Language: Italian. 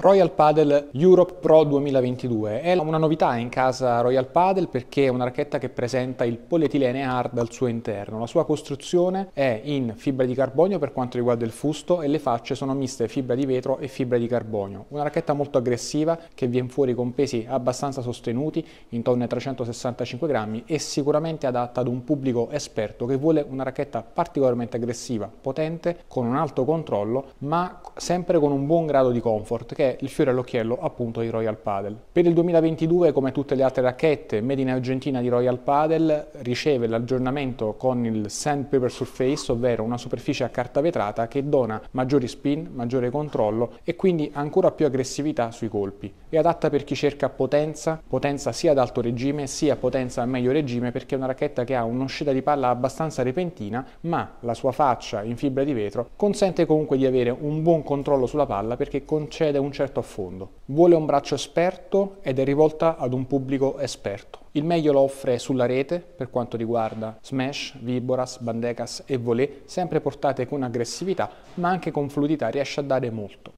Royal Padel Europe Pro 2022 è una novità in casa Royal Padel perché è una racchetta che presenta il polietilene hard al suo interno. La sua costruzione è in fibra di carbonio per quanto riguarda il fusto e le facce sono miste fibra di vetro e fibra di carbonio. Una racchetta molto aggressiva che viene fuori con pesi abbastanza sostenuti, intorno ai 365 grammi e sicuramente adatta ad un pubblico esperto che vuole una racchetta particolarmente aggressiva, potente, con un alto controllo ma sempre con un buon grado di comfort che è il fiore all'occhiello appunto di Royal Padel. Per il 2022, come tutte le altre racchette made in Argentina di Royal Padel, riceve l'aggiornamento con il Sandpaper Surface, ovvero una superficie a carta vetrata che dona maggiori spin, maggiore controllo e quindi ancora più aggressività sui colpi. È adatta per chi cerca potenza, potenza sia ad alto regime sia potenza a meglio regime perché è una racchetta che ha un'uscita di palla abbastanza repentina, ma la sua faccia in fibra di vetro consente comunque di avere un buon controllo sulla palla perché concede un certo affondo. Vuole un braccio esperto ed è rivolta ad un pubblico esperto. Il meglio lo offre sulla rete per quanto riguarda smash, viboras, bandecas e Volé, sempre portate con aggressività ma anche con fluidità riesce a dare molto.